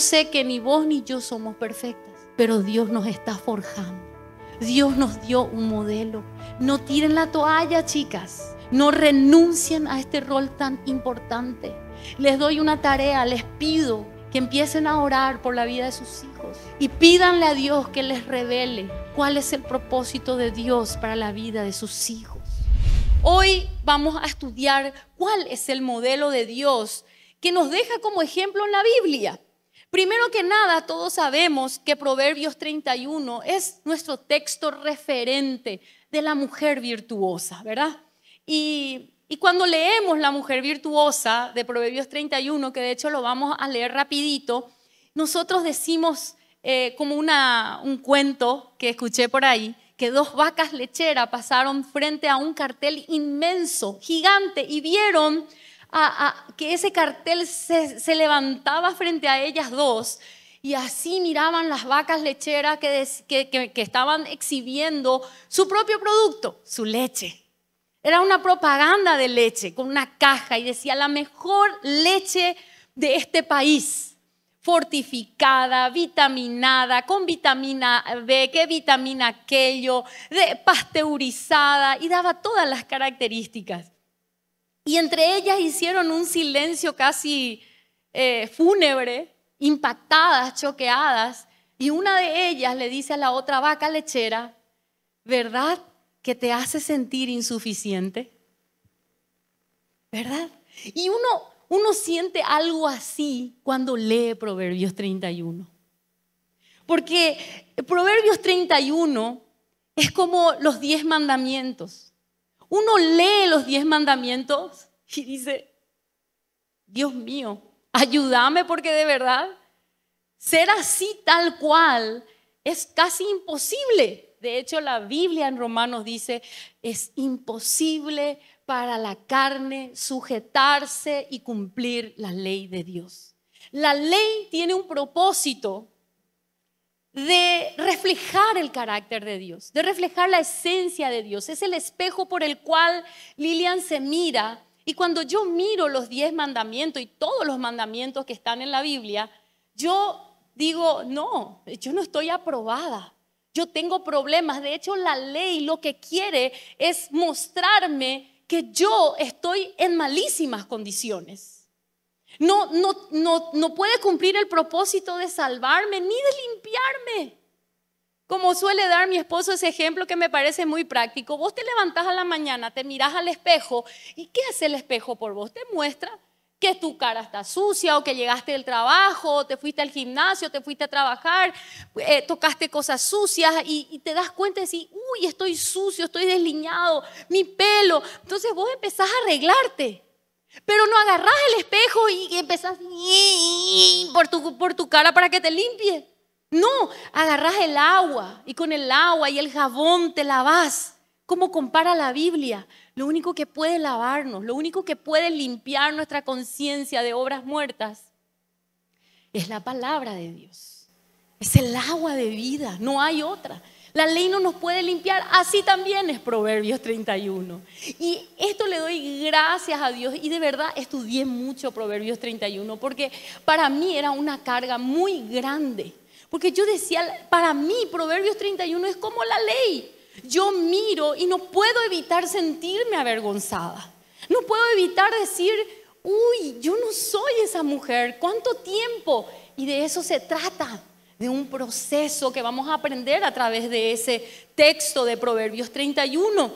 sé que ni vos ni yo somos perfectas, pero Dios nos está forjando. Dios nos dio un modelo. No tiren la toalla, chicas. No renuncien a este rol tan importante. Les doy una tarea, les pido que empiecen a orar por la vida de sus hijos y pídanle a Dios que les revele cuál es el propósito de Dios para la vida de sus hijos. Hoy vamos a estudiar cuál es el modelo de Dios que nos deja como ejemplo en la Biblia. Primero que nada, todos sabemos que Proverbios 31 es nuestro texto referente de la mujer virtuosa, ¿verdad? Y, cuando leemos La mujer virtuosa de Proverbios 31, que de hecho lo vamos a leer rapidito, nosotros decimos eh, como un cuento que escuché por ahí, que dos vacas lecheras pasaron frente a un cartel inmenso, gigante, y vieron que ese cartel se, levantaba frente a ellas dos y así miraban las vacas lecheras que, estaban exhibiendo su propio producto, su leche. Era una propaganda de leche con una caja y decía la mejor leche de este país, fortificada, vitaminada, con vitamina B, que vitamina aquello, pasteurizada y daba todas las características. Y entre ellas hicieron un silencio casi eh, fúnebre, impactadas, choqueadas. Y una de ellas le dice a la otra vaca lechera, ¿verdad que te hace sentir insuficiente? ¿Verdad? Y uno, uno siente algo así cuando lee Proverbios 31. Porque Proverbios 31 es como los diez mandamientos. Uno lee los diez mandamientos y dice, Dios mío, ayúdame porque de verdad ser así tal cual es casi imposible. De hecho, la Biblia en Romanos dice, es imposible para la carne sujetarse y cumplir la ley de Dios. La ley tiene un propósito de reflejar el carácter de Dios, de reflejar la esencia de Dios. Es el espejo por el cual Lilian se mira. Y cuando yo miro los diez mandamientos y todos los mandamientos que están en la Biblia, yo digo, no, yo no estoy aprobada. Yo tengo problemas. De hecho, la ley lo que quiere es mostrarme que yo estoy en malísimas condiciones no, no, no, no puede cumplir el propósito de salvarme ni de limpiarme. Como suele dar mi esposo ese ejemplo que me parece muy práctico, vos te levantás a la mañana, te mirás al espejo y ¿qué hace el espejo por vos? Te muestra que tu cara está sucia o que llegaste del trabajo, te fuiste al gimnasio, te fuiste a trabajar, eh, tocaste cosas sucias y, y, te das cuenta y decir, uy, estoy sucio, estoy desliñado, mi pelo. Entonces vos empezás a arreglarte, pero no agarrás el espejo y, empezás por tu, por tu cara para que te limpie. No, agarras el agua y con el agua y el jabón te lavas. ¿Cómo compara la Biblia? Lo único que puede lavarnos, lo único que puede limpiar nuestra conciencia de obras muertas es la palabra de Dios. Es el agua de vida, no hay otra. La ley no nos puede limpiar, así también es Proverbios 31. Y esto le doy gracias a Dios y de verdad estudié mucho Proverbios 31 porque para mí era una carga muy grande. Porque yo decía, para mí Proverbios 31 es como la ley. Yo miro y no puedo evitar sentirme avergonzada. No puedo evitar decir, uy, yo no soy esa mujer, ¿cuánto tiempo? Y de eso se trata de un proceso que vamos a aprender a través de ese texto de Proverbios 31.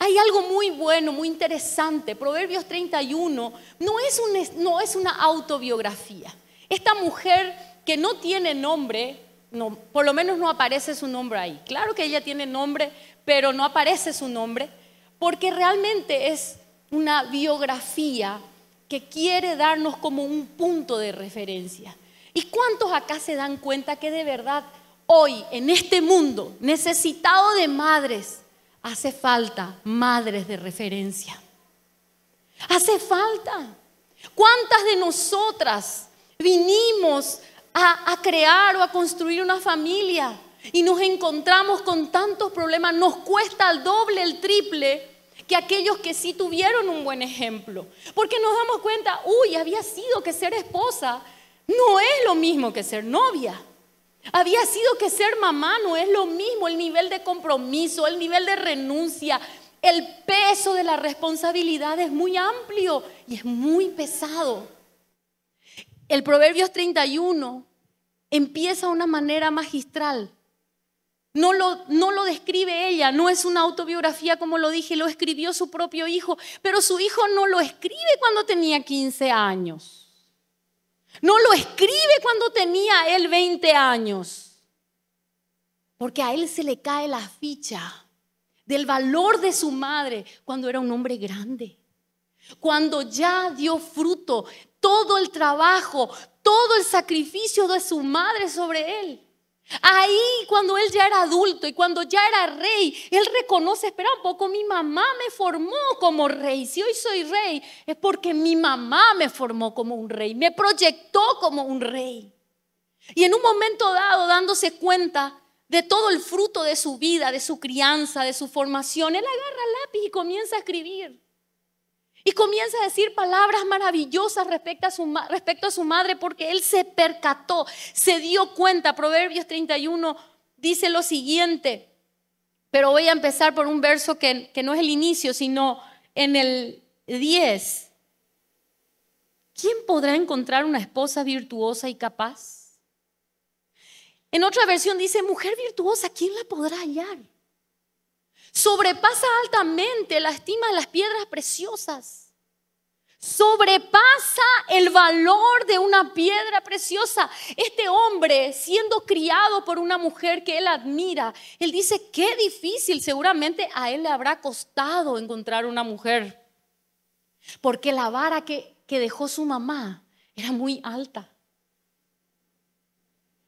Hay algo muy bueno, muy interesante. Proverbios 31 no es, no una autobiografía. Esta mujer que no tiene nombre, por lo menos no aparece su nombre ahí. Claro que ella tiene nombre, pero no aparece su nombre, porque realmente es una biografía que quiere darnos como un punto de referencia. ¿Y cuántos acá se dan cuenta que de verdad hoy en este mundo necesitado de madres hace falta madres de referencia? Hace falta. ¿Cuántas de nosotras vinimos a, crear o a construir una familia y nos encontramos con tantos problemas? Nos cuesta el doble, el triple que aquellos que sí tuvieron un buen ejemplo. Porque nos damos cuenta, uy, había sido que ser esposa no es lo mismo que ser novia. Había sido que ser mamá no es lo mismo, el nivel de compromiso, el nivel de renuncia, el peso de la responsabilidad es muy amplio y es muy pesado. El Proverbios 31 empieza de una manera magistral. No lo, describe ella, no es una autobiografía como lo dije, lo escribió su propio hijo, pero su hijo no lo escribe cuando tenía 15 años. No lo escribe cuando tenía él 20 años. Porque a él se le cae la ficha del valor de su madre cuando era un hombre grande. Cuando ya dio fruto todo el trabajo, todo el sacrificio de su madre sobre él. Ahí, cuando él ya era adulto y cuando ya era rey, él reconoce, espera un poco, mi mamá me formó como rey. Si hoy soy rey, es porque mi mamá me formó como un rey, me proyectó como un rey. Y en un momento dado, dándose cuenta de todo el fruto de su vida, de su crianza, de su formación, él agarra lápiz y comienza a escribir. Y comienza a decir palabras maravillosas respecto a, su, madre porque él se percató, se dio cuenta. Proverbios 31 dice lo siguiente, pero voy a empezar por un verso que, que no es el inicio, sino en el 10. ¿Quién podrá encontrar una esposa virtuosa y capaz? En otra versión dice, mujer virtuosa, ¿quién la podrá hallar? Sobrepasa altamente la estima de las piedras preciosas sobrepasa el valor de una piedra preciosa. Este hombre, siendo criado por una mujer que él admira, él dice, qué difícil, seguramente a él le habrá costado encontrar una mujer, porque la vara que, que dejó su mamá era muy alta.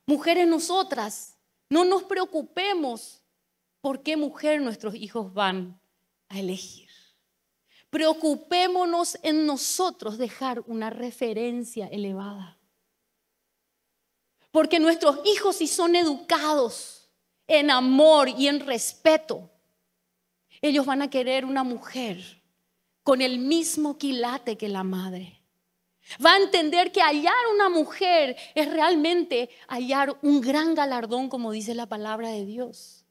Mujeres nosotras, no nos preocupemos por qué mujer nuestros hijos van a elegir. Preocupémonos en nosotros dejar una referencia elevada. Porque nuestros hijos si son educados en amor y en respeto, ellos van a querer una mujer con el mismo quilate que la madre. Va a entender que hallar una mujer es realmente hallar un gran galardón, como dice la palabra de Dios.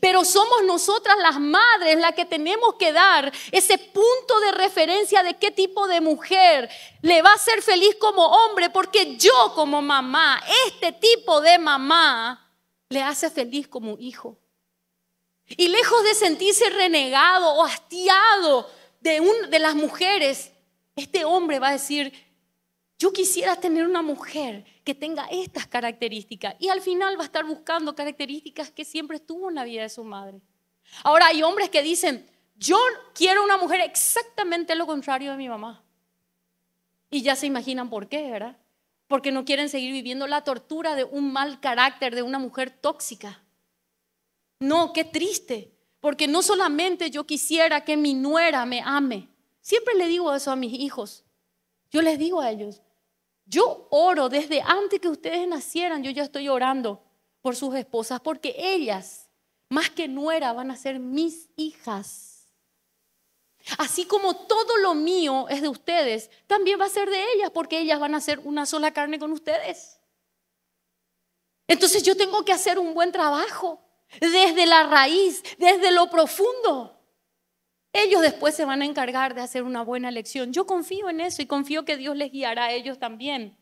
Pero somos nosotras las madres las que tenemos que dar ese punto de referencia de qué tipo de mujer le va a ser feliz como hombre, porque yo como mamá, este tipo de mamá, le hace feliz como hijo. Y lejos de sentirse renegado o hastiado de, de las mujeres, este hombre va a decir, yo quisiera tener una mujer que tenga estas características y al final va a estar buscando características que siempre estuvo en la vida de su madre. Ahora hay hombres que dicen, yo quiero una mujer exactamente lo contrario de mi mamá. Y ya se imaginan por qué, ¿verdad? Porque no quieren seguir viviendo la tortura de un mal carácter, de una mujer tóxica. No, qué triste, porque no solamente yo quisiera que mi nuera me ame. Siempre le digo eso a mis hijos. Yo les digo a ellos, yo oro desde antes que ustedes nacieran, yo ya estoy orando por sus esposas, porque ellas, más que nuera, van a ser mis hijas. Así como todo lo mío es de ustedes, también va a ser de ellas, porque ellas van a ser una sola carne con ustedes. Entonces yo tengo que hacer un buen trabajo desde la raíz, desde lo profundo. Ellos después se van a encargar de hacer una buena lección. Yo confío en eso y confío que Dios les guiará a ellos también.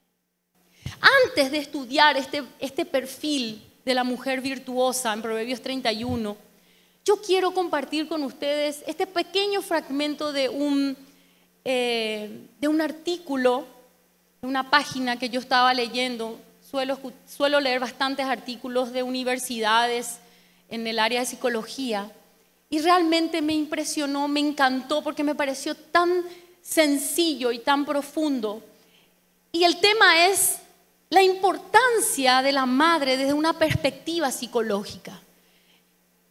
Antes de estudiar este, este perfil de la mujer virtuosa en Proverbios 31, yo quiero compartir con ustedes este pequeño fragmento de un, eh, de un artículo, de una página que yo estaba leyendo. Suelo, suelo leer bastantes artículos de universidades en el área de psicología y realmente me impresionó, me encantó, porque me pareció tan sencillo y tan profundo. Y el tema es la importancia de la madre desde una perspectiva psicológica.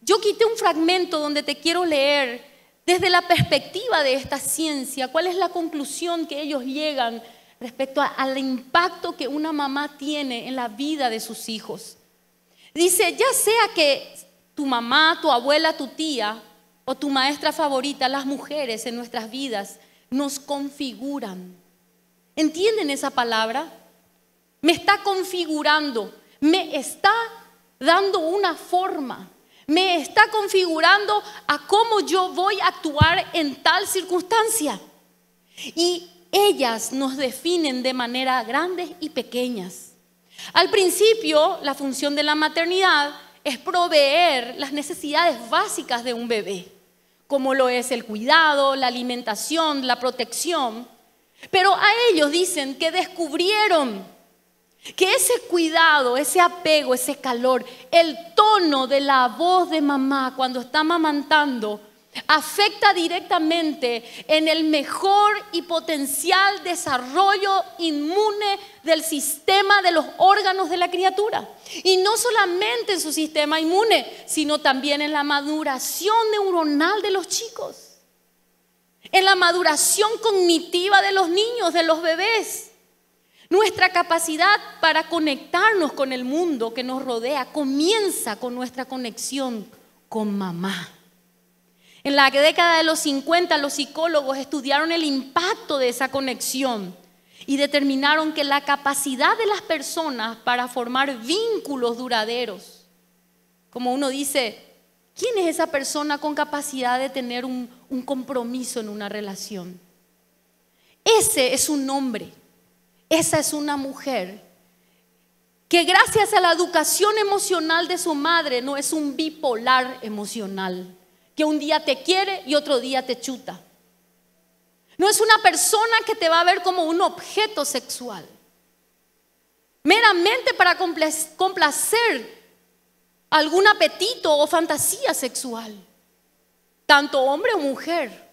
Yo quité un fragmento donde te quiero leer desde la perspectiva de esta ciencia, cuál es la conclusión que ellos llegan respecto al impacto que una mamá tiene en la vida de sus hijos. Dice, ya sea que tu mamá, tu abuela, tu tía o tu maestra favorita, las mujeres en nuestras vidas nos configuran. ¿Entienden esa palabra? Me está configurando, me está dando una forma, me está configurando a cómo yo voy a actuar en tal circunstancia. Y ellas nos definen de manera grandes y pequeñas. Al principio, la función de la maternidad es proveer las necesidades básicas de un bebé, como lo es el cuidado, la alimentación, la protección. Pero a ellos dicen que descubrieron que ese cuidado, ese apego, ese calor, el tono de la voz de mamá cuando está mamantando, afecta directamente en el mejor y potencial desarrollo inmune del sistema de los órganos de la criatura. Y no solamente en su sistema inmune, sino también en la maduración neuronal de los chicos, en la maduración cognitiva de los niños, de los bebés. Nuestra capacidad para conectarnos con el mundo que nos rodea comienza con nuestra conexión con mamá. En la década de los 50 los psicólogos estudiaron el impacto de esa conexión y determinaron que la capacidad de las personas para formar vínculos duraderos, como uno dice, ¿quién es esa persona con capacidad de tener un, compromiso en una relación? Ese es un hombre, esa es una mujer que gracias a la educación emocional de su madre no es un bipolar emocional que un día te quiere y otro día te chuta. No es una persona que te va a ver como un objeto sexual, meramente para complacer algún apetito o fantasía sexual, tanto hombre o mujer.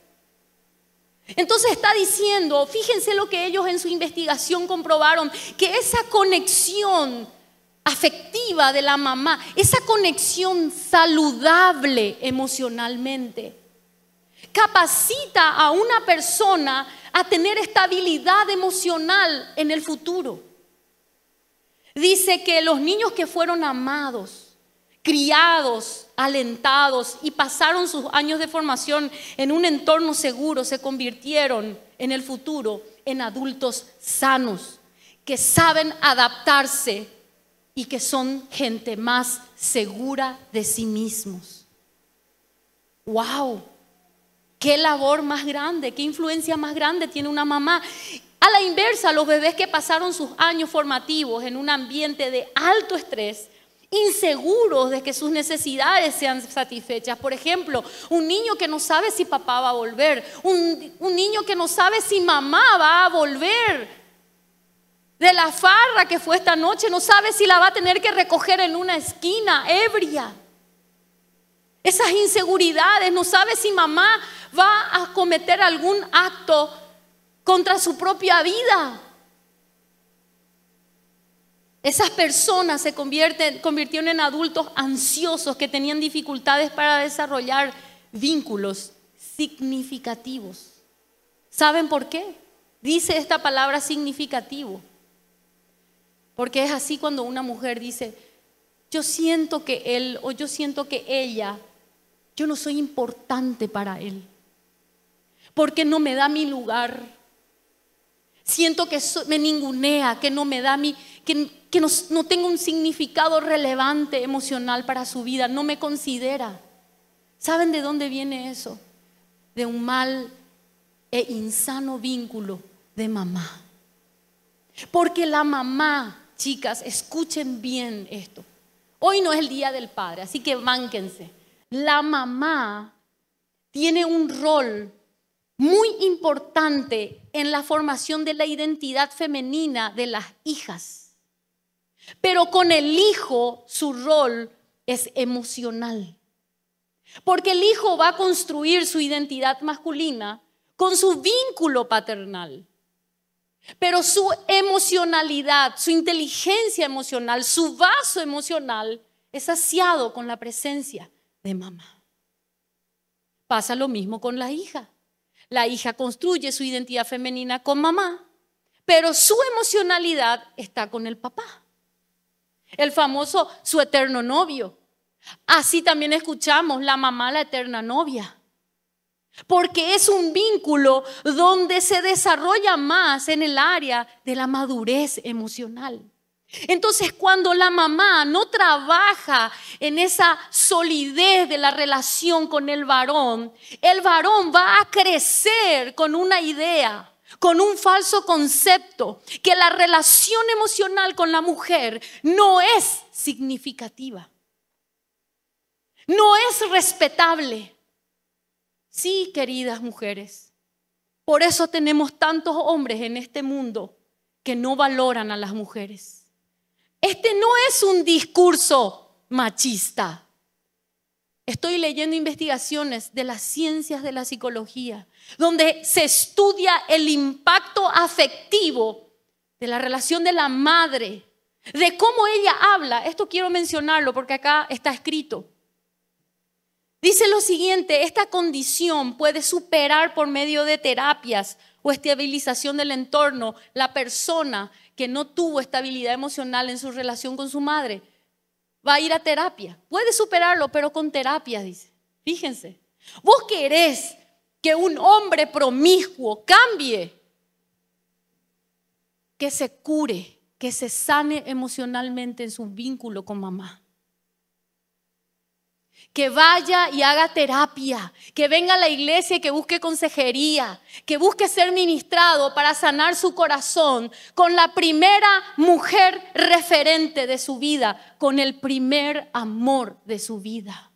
Entonces está diciendo, fíjense lo que ellos en su investigación comprobaron, que esa conexión afectiva de la mamá, esa conexión saludable emocionalmente, capacita a una persona a tener estabilidad emocional en el futuro. Dice que los niños que fueron amados, criados, alentados y pasaron sus años de formación en un entorno seguro, se convirtieron en el futuro en adultos sanos, que saben adaptarse y que son gente más segura de sí mismos. ¡Wow! ¡Qué labor más grande! ¡Qué influencia más grande tiene una mamá! A la inversa, los bebés que pasaron sus años formativos en un ambiente de alto estrés, inseguros de que sus necesidades sean satisfechas. Por ejemplo, un niño que no sabe si papá va a volver, un, niño que no sabe si mamá va a volver de la farra que fue esta noche, no sabe si la va a tener que recoger en una esquina, ebria. Esas inseguridades, no sabe si mamá va a cometer algún acto contra su propia vida. Esas personas se convierten, convirtieron en adultos ansiosos que tenían dificultades para desarrollar vínculos significativos. ¿Saben por qué? Dice esta palabra significativo. Porque es así cuando una mujer dice, yo siento que él o yo siento que ella, yo no soy importante para él. Porque no me da mi lugar. Siento que me ningunea, que no me da mi, que, no tengo un significado relevante emocional para su vida, no me considera. ¿Saben de dónde viene eso? De un mal e insano vínculo de mamá. Porque la mamá chicas, escuchen bien esto. Hoy no es el Día del Padre, así que mánquense. La mamá tiene un rol muy importante en la formación de la identidad femenina de las hijas. Pero con el hijo su rol es emocional. Porque el hijo va a construir su identidad masculina con su vínculo paternal. Pero su emocionalidad, su inteligencia emocional, su vaso emocional es saciado con la presencia de mamá. Pasa lo mismo con la hija. La hija construye su identidad femenina con mamá, pero su emocionalidad está con el papá. El famoso su eterno novio. Así también escuchamos la mamá, la eterna novia. Porque es un vínculo donde se desarrolla más en el área de la madurez emocional. Entonces cuando la mamá no trabaja en esa solidez de la relación con el varón, el varón va a crecer con una idea, con un falso concepto, que la relación emocional con la mujer no es significativa, no es respetable, Sí, queridas mujeres. Por eso tenemos tantos hombres en este mundo que no valoran a las mujeres. Este no es un discurso machista. Estoy leyendo investigaciones de las ciencias de la psicología, donde se estudia el impacto afectivo de la relación de la madre, de cómo ella habla. Esto quiero mencionarlo porque acá está escrito. Dice lo siguiente, esta condición puede superar por medio de terapias o estabilización del entorno la persona que no tuvo estabilidad emocional en su relación con su madre. Va a ir a terapia. Puede superarlo, pero con terapia, dice. Fíjense. Vos querés que un hombre promiscuo cambie, que se cure, que se sane emocionalmente en su vínculo con mamá que vaya y haga terapia, que venga a la iglesia y que busque consejería, que busque ser ministrado para sanar su corazón con la primera mujer referente de su vida, con el primer amor de su vida.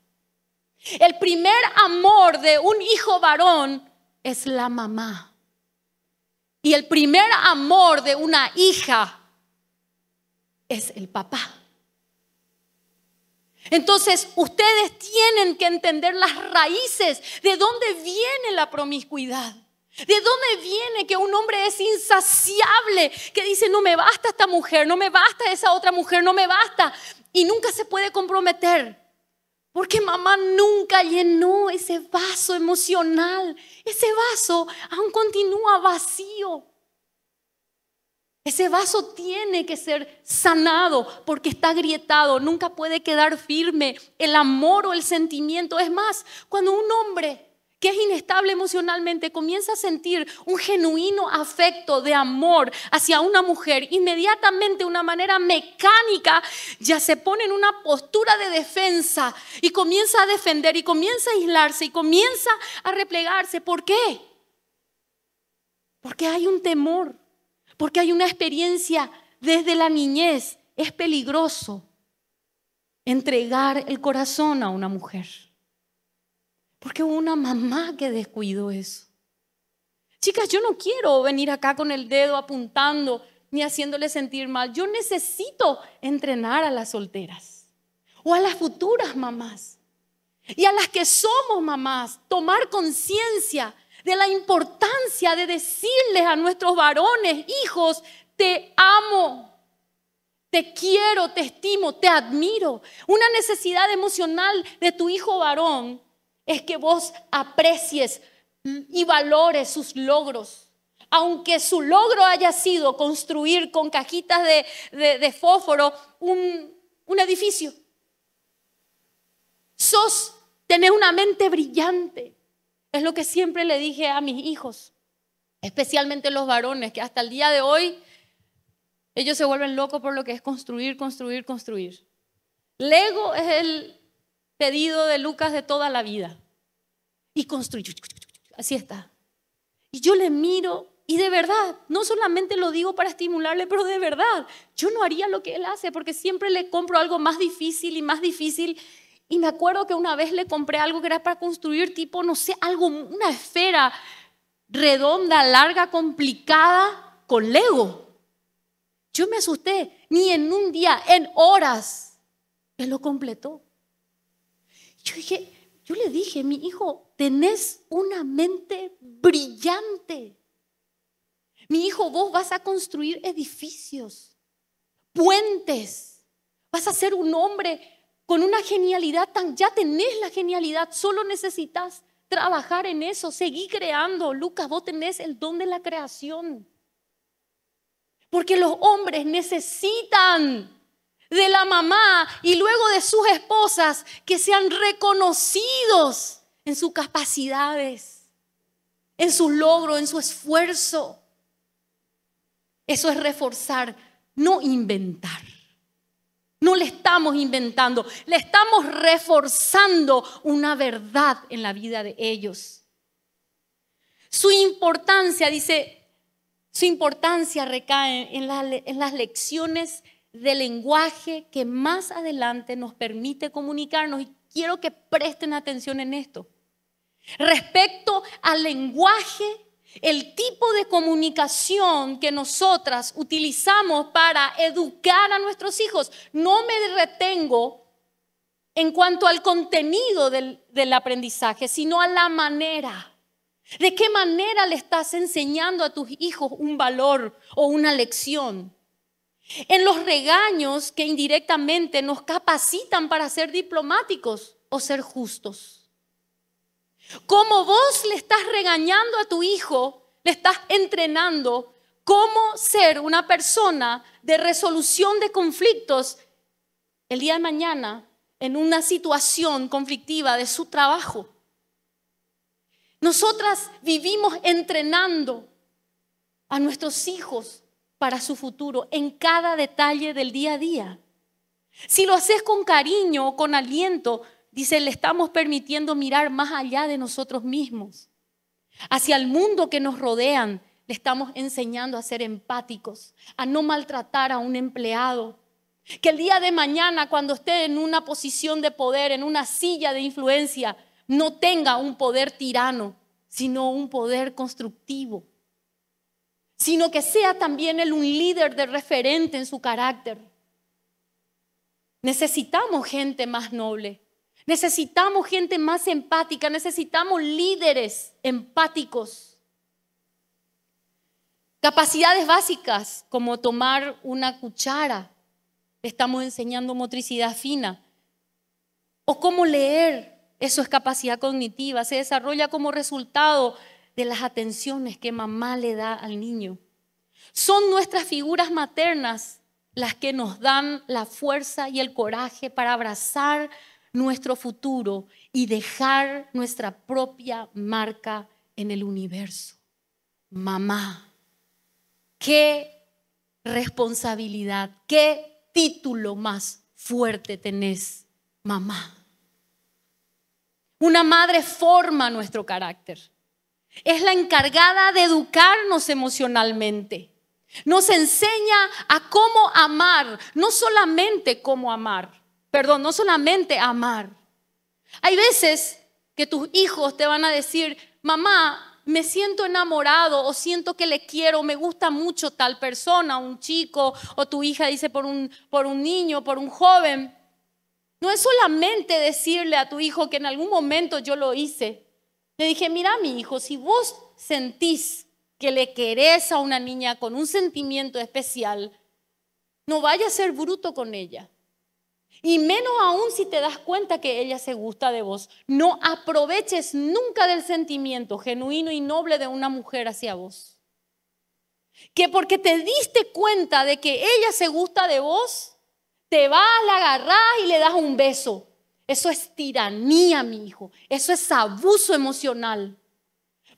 El primer amor de un hijo varón es la mamá. Y el primer amor de una hija es el papá. Entonces, ustedes tienen que entender las raíces de dónde viene la promiscuidad. ¿De dónde viene que un hombre es insaciable, que dice, no me basta esta mujer, no me basta esa otra mujer, no me basta? Y nunca se puede comprometer, porque mamá nunca llenó ese vaso emocional. Ese vaso aún continúa vacío. Ese vaso tiene que ser sanado porque está agrietado, nunca puede quedar firme. El amor o el sentimiento. Es más, cuando un hombre que es inestable emocionalmente comienza a sentir un genuino afecto de amor hacia una mujer, inmediatamente de una manera mecánica ya se pone en una postura de defensa y comienza a defender y comienza a aislarse y comienza a replegarse. ¿Por qué? Porque hay un temor porque hay una experiencia desde la niñez. Es peligroso entregar el corazón a una mujer, porque hubo una mamá que descuidó eso. Chicas, yo no quiero venir acá con el dedo apuntando ni haciéndole sentir mal. Yo necesito entrenar a las solteras o a las futuras mamás y a las que somos mamás, tomar conciencia de la importancia de decirles a nuestros varones, hijos, te amo. Te quiero, te estimo, te admiro. Una necesidad emocional de tu hijo varón es que vos aprecies y valores sus logros. Aunque su logro haya sido construir con cajitas de, fósforo un, un, edificio. Sos, tenés una mente brillante. Es lo que siempre le dije a mis hijos, especialmente los varones, que hasta el día de hoy ellos se vuelven locos por lo que es construir, construir, construir. Lego es el pedido de Lucas de toda la vida. Y construir, así está. Y yo le miro y de verdad, no solamente lo digo para estimularle, pero de verdad, yo no haría lo que él hace porque siempre le compro algo más difícil y más difícil y me acuerdo que una vez le compré algo que era para construir tipo, no sé, algo, una esfera redonda, larga, complicada, con Lego. Yo me asusté, ni en un día, en horas, él lo completó. Yo dije, yo le dije, mi hijo, tenés una mente brillante. Mi hijo, vos vas a construir edificios, puentes, vas a ser un hombre con una genialidad tan, ya tenés la genialidad, solo necesitas trabajar en eso, seguir creando. Lucas, vos tenés el don de la creación. Porque los hombres necesitan de la mamá y luego de sus esposas que sean reconocidos en sus capacidades, en sus logros, en su esfuerzo. Eso es reforzar, no inventar. No le estamos inventando, le estamos reforzando una verdad en la vida de ellos. Su importancia, dice, su importancia recae en, las lecciones de lenguaje que más adelante nos permite comunicarnos. Y quiero que presten atención en esto. Respecto al lenguaje el tipo de comunicación que nosotras utilizamos para educar a nuestros hijos. No me retengo en cuanto al contenido del, del, aprendizaje, sino a la manera. ¿De qué manera le estás enseñando a tus hijos un valor o una lección? En los regaños que indirectamente nos capacitan para ser diplomáticos o ser justos. Como vos le estás regañando a tu hijo, le estás entrenando cómo ser una persona de resolución de conflictos el día de mañana en una situación conflictiva de su trabajo. Nosotras vivimos entrenando a nuestros hijos para su futuro en cada detalle del día a día. Si lo haces con cariño, o con aliento, dice, le estamos permitiendo mirar más allá de nosotros mismos, hacia el mundo que nos rodean. Le estamos enseñando a ser empáticos, a no maltratar a un empleado. Que el día de mañana, cuando esté en una posición de poder, en una silla de influencia, no tenga un poder tirano, sino un poder constructivo. Sino que sea también él un líder de referente en su carácter. Necesitamos gente más noble. Necesitamos gente más empática, necesitamos líderes empáticos. Capacidades básicas como tomar una cuchara, estamos enseñando motricidad fina, o cómo leer, eso es capacidad cognitiva, se desarrolla como resultado de las atenciones que mamá le da al niño. Son nuestras figuras maternas las que nos dan la fuerza y el coraje para abrazar nuestro futuro y dejar nuestra propia marca en el universo. Mamá, qué responsabilidad, qué título más fuerte tenés, mamá. Una madre forma nuestro carácter. Es la encargada de educarnos emocionalmente. Nos enseña a cómo amar, no solamente cómo amar. Perdón, no solamente amar. Hay veces que tus hijos te van a decir, mamá, me siento enamorado o siento que le quiero, me gusta mucho tal persona, un chico, o tu hija dice por un, por un niño, por un joven. No es solamente decirle a tu hijo que en algún momento yo lo hice. Le dije, mira mi hijo, si vos sentís que le querés a una niña con un sentimiento especial, no vaya a ser bruto con ella. Y menos aún si te das cuenta que ella se gusta de vos. No aproveches nunca del sentimiento genuino y noble de una mujer hacia vos. Que porque te diste cuenta de que ella se gusta de vos, te vas, la agarrás y le das un beso. Eso es tiranía, mi hijo. Eso es abuso emocional.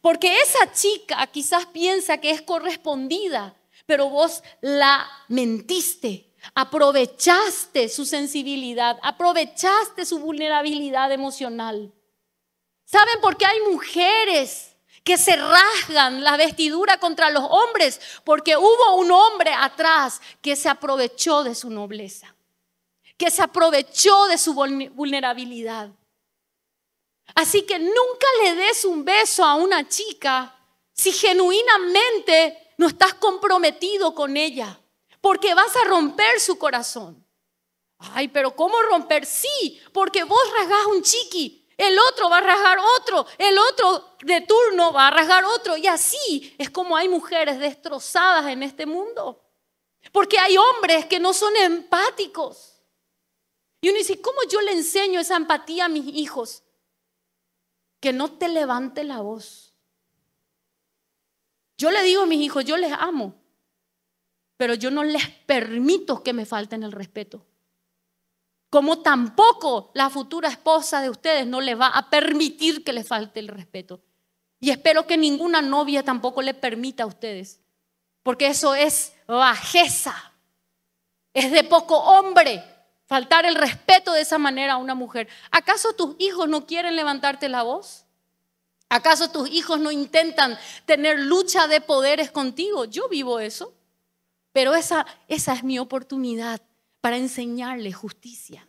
Porque esa chica quizás piensa que es correspondida, pero vos la mentiste aprovechaste su sensibilidad, aprovechaste su vulnerabilidad emocional. ¿Saben por qué hay mujeres que se rasgan la vestidura contra los hombres? Porque hubo un hombre atrás que se aprovechó de su nobleza, que se aprovechó de su vulnerabilidad. Así que nunca le des un beso a una chica si genuinamente no estás comprometido con ella porque vas a romper su corazón. Ay, pero ¿cómo romper? Sí, porque vos rasgás un chiqui, el otro va a rasgar otro, el otro de turno va a rasgar otro. Y así es como hay mujeres destrozadas en este mundo. Porque hay hombres que no son empáticos. Y uno dice, ¿cómo yo le enseño esa empatía a mis hijos? Que no te levante la voz. Yo le digo a mis hijos, yo les amo, pero yo no les permito que me falten el respeto. Como tampoco la futura esposa de ustedes no le va a permitir que le falte el respeto. Y espero que ninguna novia tampoco le permita a ustedes, porque eso es bajeza, es de poco hombre faltar el respeto de esa manera a una mujer. ¿Acaso tus hijos no quieren levantarte la voz? ¿Acaso tus hijos no intentan tener lucha de poderes contigo? Yo vivo eso. Pero esa, esa es mi oportunidad para enseñarle justicia.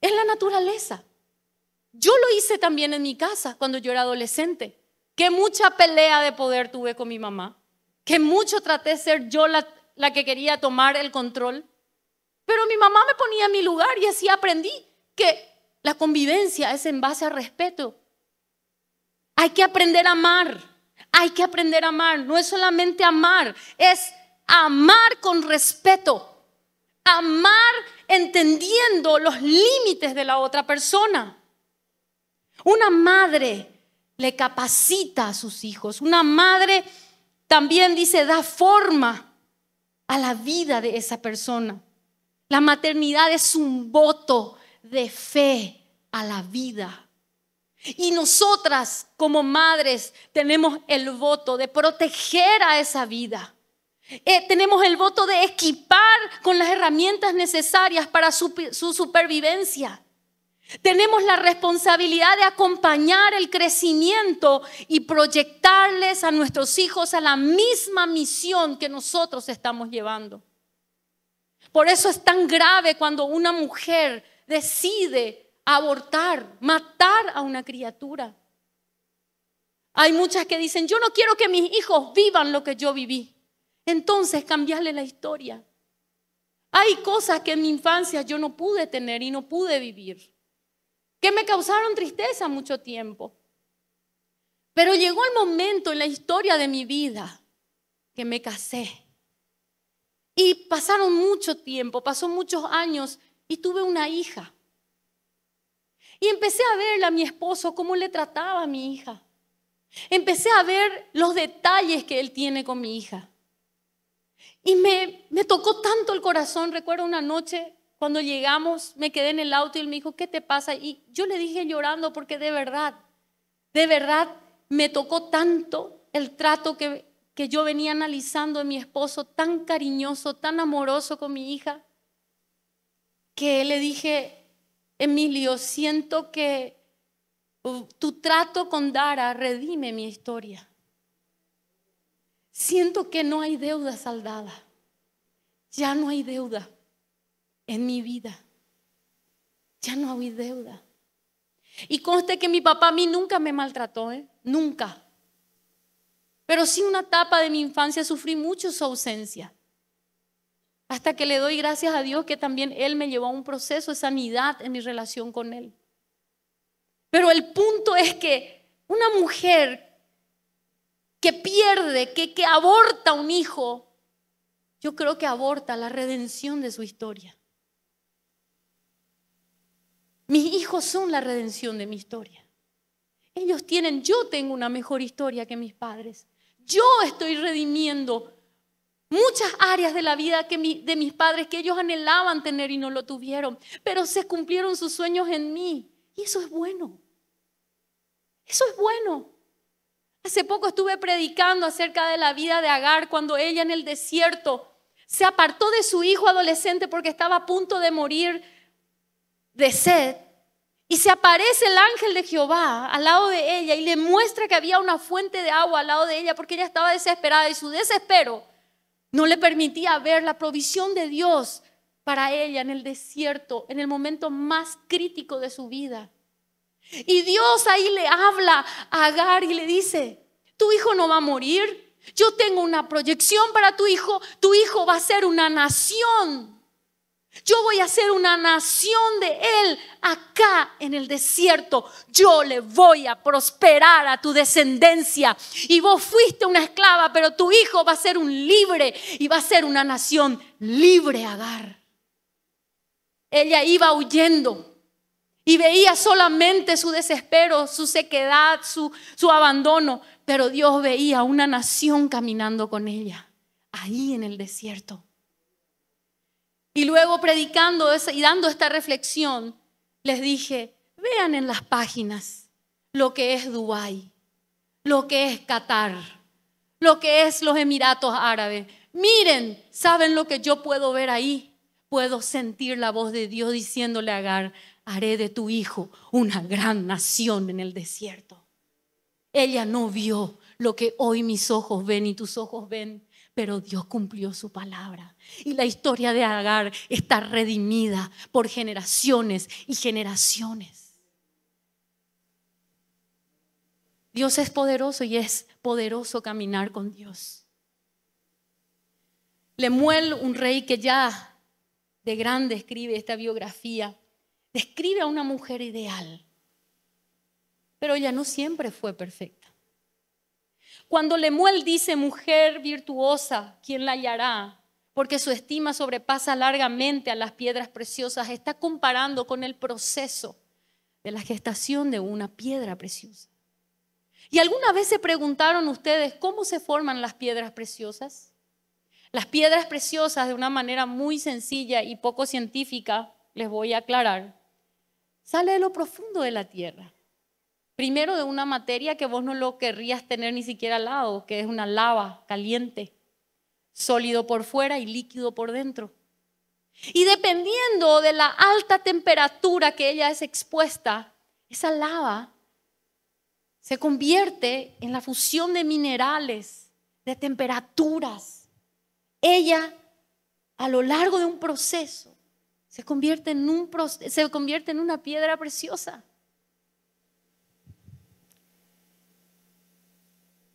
Es la naturaleza. Yo lo hice también en mi casa cuando yo era adolescente. Que mucha pelea de poder tuve con mi mamá. Que mucho traté de ser yo la, la que quería tomar el control. Pero mi mamá me ponía en mi lugar y así aprendí que la convivencia es en base al respeto. Hay que aprender a amar. Hay que aprender a amar. No es solamente amar, es amar con respeto, amar entendiendo los límites de la otra persona. Una madre le capacita a sus hijos, una madre también dice, da forma a la vida de esa persona. La maternidad es un voto de fe a la vida. Y nosotras como madres tenemos el voto de proteger a esa vida eh, tenemos el voto de equipar con las herramientas necesarias para su supervivencia. Tenemos la responsabilidad de acompañar el crecimiento y proyectarles a nuestros hijos a la misma misión que nosotros estamos llevando. Por eso es tan grave cuando una mujer decide abortar, matar a una criatura. Hay muchas que dicen, yo no quiero que mis hijos vivan lo que yo viví entonces cambiarle la historia. Hay cosas que en mi infancia yo no pude tener y no pude vivir, que me causaron tristeza mucho tiempo. Pero llegó el momento en la historia de mi vida que me casé. Y pasaron mucho tiempo, pasó muchos años y tuve una hija. Y empecé a verle a mi esposo cómo le trataba a mi hija. Empecé a ver los detalles que él tiene con mi hija. Y me, tocó tanto el corazón. Recuerdo una noche cuando llegamos, me quedé en el auto y él me dijo, ¿qué te pasa? Y yo le dije llorando porque de verdad, de verdad me tocó tanto el trato que, que yo venía analizando de mi esposo, tan cariñoso, tan amoroso con mi hija, que le dije, Emilio, siento que uh, tu trato con Dara redime mi historia. Siento que no hay deuda saldada. Ya no hay deuda en mi vida. Ya no hay deuda. Y conste que mi papá a mí nunca me maltrató, ¿eh? nunca. Pero sí una etapa de mi infancia sufrí mucho su ausencia. Hasta que le doy gracias a Dios que también Él me llevó a un proceso de sanidad en mi relación con Él. Pero el punto es que una mujer que pierde, que, aborta un hijo, yo creo que aborta la redención de su historia. Mis hijos son la redención de mi historia. Ellos tienen, yo tengo una mejor historia que mis padres. Yo estoy redimiendo muchas áreas de la vida que de mis padres que ellos anhelaban tener y no lo tuvieron, pero se cumplieron sus sueños en mí. Y eso es bueno. Eso es bueno. Hace poco estuve predicando acerca de la vida de Agar cuando ella en el desierto se apartó de su hijo adolescente porque estaba a punto de morir de sed. Y se aparece el ángel de Jehová al lado de ella y le muestra que había una fuente de agua al lado de ella porque ella estaba desesperada y su desespero no le permitía ver la provisión de Dios para ella en el desierto, en el momento más crítico de su vida. Y Dios ahí le habla a Agar y le dice, tu hijo no va a morir, yo tengo una proyección para tu hijo, tu hijo va a ser una nación. Yo voy a ser una nación de él acá en el desierto. Yo le voy a prosperar a tu descendencia. Y vos fuiste una esclava, pero tu hijo va a ser un libre y va a ser una nación libre, Agar. Ella iba huyendo y veía solamente su desespero, su sequedad, su, su abandono, pero Dios veía una nación caminando con ella, ahí en el desierto. Y luego predicando y dando esta reflexión, les dije, vean en las páginas lo que es Dubái, lo que es Qatar, lo que es los Emiratos Árabes. Miren, ¿saben lo que yo puedo ver ahí? Puedo sentir la voz de Dios diciéndole a Agar, haré de tu hijo una gran nación en el desierto. Ella no vio lo que hoy mis ojos ven y tus ojos ven, pero Dios cumplió su palabra. Y la historia de Agar está redimida por generaciones y generaciones. Dios es poderoso y es poderoso caminar con Dios. Lemuel, un rey que ya de grande escribe esta biografía, describe a una mujer ideal, pero ella no siempre fue perfecta. Cuando Lemuel dice mujer virtuosa, ¿quién la hallará? Porque su estima sobrepasa largamente a las piedras preciosas, está comparando con el proceso de la gestación de una piedra preciosa. ¿Y alguna vez se preguntaron ustedes cómo se forman las piedras preciosas? Las piedras preciosas, de una manera muy sencilla y poco científica, les voy a aclarar, Sale de lo profundo de la tierra. Primero de una materia que vos no lo querrías tener ni siquiera al lado, que es una lava caliente, sólido por fuera y líquido por dentro. Y dependiendo de la alta temperatura que ella es expuesta, esa lava se convierte en la fusión de minerales, de temperaturas. Ella, a lo largo de un proceso, se convierte en, un, se convierte en una piedra preciosa.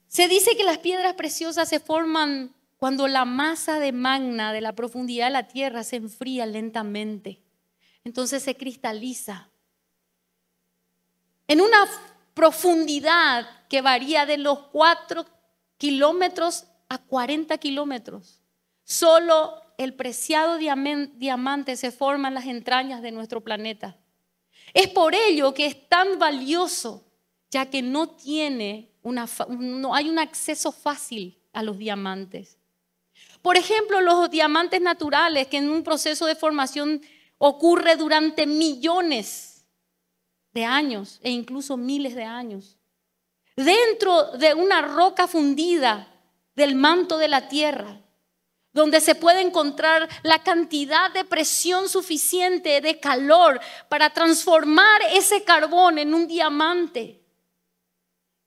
Se dice que las piedras preciosas se forman cuando la masa de magna de la profundidad de la tierra se enfría lentamente. Entonces se cristaliza. En una profundidad que varía de los 4 kilómetros a 40 kilómetros. Solo el preciado diamante se forma en las entrañas de nuestro planeta. Es por ello que es tan valioso, ya que no, tiene no hay un acceso fácil a los diamantes. Por ejemplo, los diamantes naturales que en un proceso de formación ocurre durante millones de años e incluso miles de años. Dentro de una roca fundida del manto de la tierra, donde se puede encontrar la cantidad de presión suficiente de calor para transformar ese carbón en un diamante.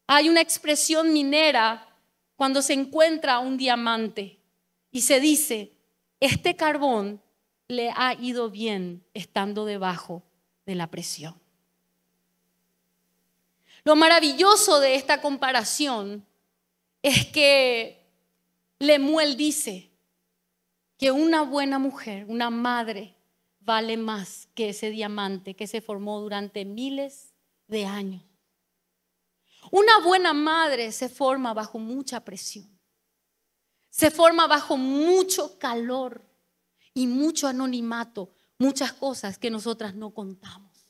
Hay una expresión minera cuando se encuentra un diamante y se dice, este carbón le ha ido bien estando debajo de la presión. Lo maravilloso de esta comparación es que Lemuel dice, que una buena mujer, una madre, vale más que ese diamante que se formó durante miles de años. Una buena madre se forma bajo mucha presión, se forma bajo mucho calor y mucho anonimato, muchas cosas que nosotras no contamos,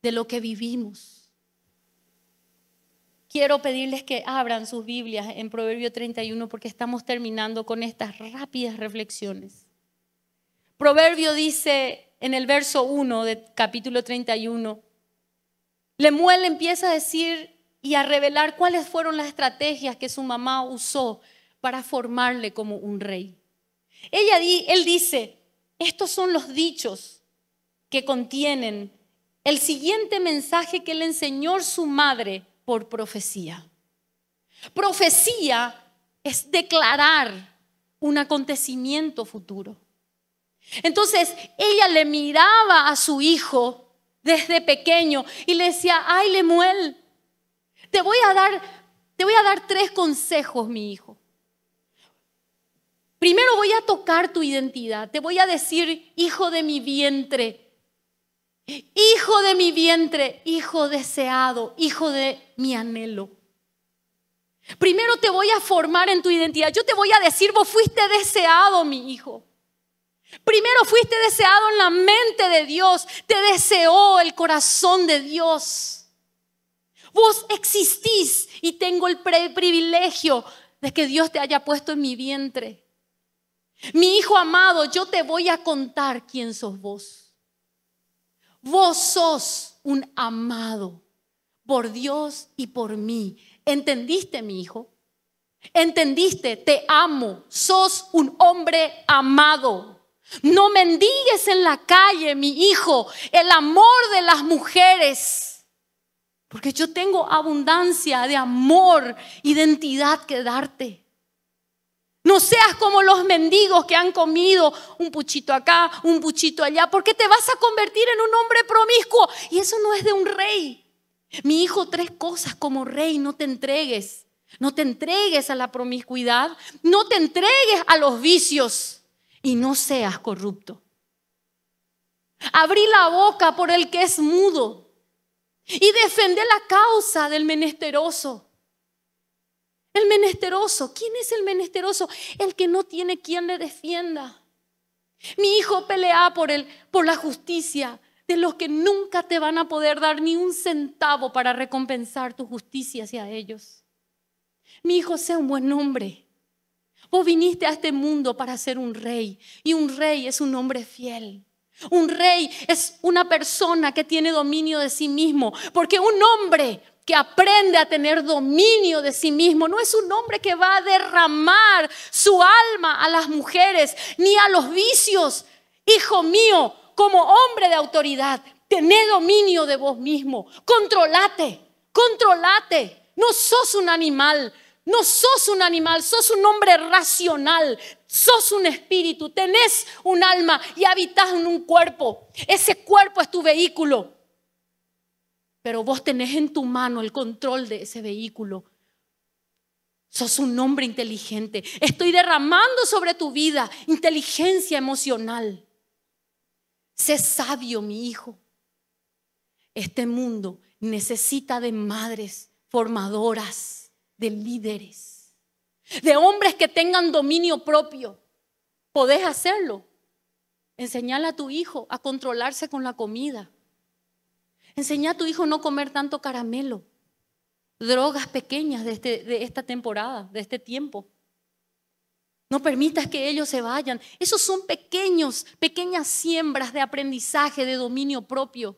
de lo que vivimos quiero pedirles que abran sus Biblias en Proverbio 31 porque estamos terminando con estas rápidas reflexiones. Proverbio dice en el verso 1 de capítulo 31, Lemuel empieza a decir y a revelar cuáles fueron las estrategias que su mamá usó para formarle como un rey. Ella, él dice, estos son los dichos que contienen el siguiente mensaje que le enseñó su madre por profecía. Profecía es declarar un acontecimiento futuro. Entonces ella le miraba a su hijo desde pequeño y le decía, ay Lemuel, te voy a dar, te voy a dar tres consejos, mi hijo. Primero voy a tocar tu identidad, te voy a decir, hijo de mi vientre, hijo de mi vientre, hijo deseado, hijo de mi anhelo. Primero te voy a formar en tu identidad. Yo te voy a decir, vos fuiste deseado, mi hijo. Primero fuiste deseado en la mente de Dios. Te deseó el corazón de Dios. Vos existís y tengo el privilegio de que Dios te haya puesto en mi vientre. Mi hijo amado, yo te voy a contar quién sos vos. Vos sos un amado por Dios y por mí. ¿Entendiste, mi hijo? ¿Entendiste? Te amo. Sos un hombre amado. No mendigues en la calle, mi hijo, el amor de las mujeres. Porque yo tengo abundancia de amor, identidad que darte. No seas como los mendigos que han comido un puchito acá, un puchito allá, porque te vas a convertir en un hombre promiscuo. Y eso no es de un rey. Mi hijo, tres cosas como rey, no te entregues. No te entregues a la promiscuidad, no te entregues a los vicios y no seas corrupto. Abrí la boca por el que es mudo y defendé la causa del menesteroso. El menesteroso, ¿quién es el menesteroso? El que no tiene quien le defienda. Mi hijo pelea por, él por la justicia, de los que nunca te van a poder dar ni un centavo para recompensar tu justicia hacia ellos. Mi hijo, sea un buen hombre. Vos viniste a este mundo para ser un rey y un rey es un hombre fiel. Un rey es una persona que tiene dominio de sí mismo, porque un hombre que aprende a tener dominio de sí mismo. No es un hombre que va a derramar su alma a las mujeres ni a los vicios. Hijo mío, como hombre de autoridad, tené dominio de vos mismo, controlate, controlate. No sos un animal, no sos un animal, sos un hombre racional, sos un espíritu, tenés un alma y habitas en un cuerpo. Ese cuerpo es tu vehículo. Pero vos tenés en tu mano el control de ese vehículo. Sos un hombre inteligente. Estoy derramando sobre tu vida inteligencia emocional. Sé sabio, mi hijo. Este mundo necesita de madres formadoras, de líderes, de hombres que tengan dominio propio. Podés hacerlo. Enseñale a tu hijo a controlarse con la comida. Enseña a tu hijo no comer tanto caramelo, drogas pequeñas de este, esta temporada, de este tiempo. No permitas que ellos se vayan. Esos son pequeños, pequeñas siembras de aprendizaje, de dominio propio.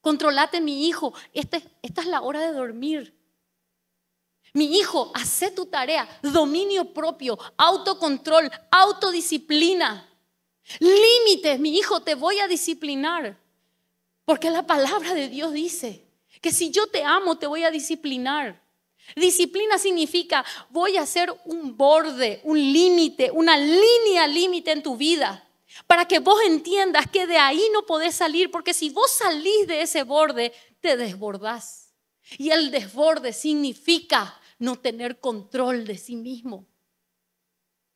Controlate mi hijo. esta es la hora de dormir. Mi hijo, hace tu tarea. Dominio propio, autocontrol, autodisciplina. Límites, mi hijo, te voy a disciplinar. Porque la palabra de Dios dice que si yo te amo, te voy a disciplinar. Disciplina significa voy a hacer un borde, un límite, una línea límite en tu vida para que vos entiendas que de ahí no podés salir, porque si vos salís de ese borde, te desbordás. Y el desborde significa no tener control de sí mismo.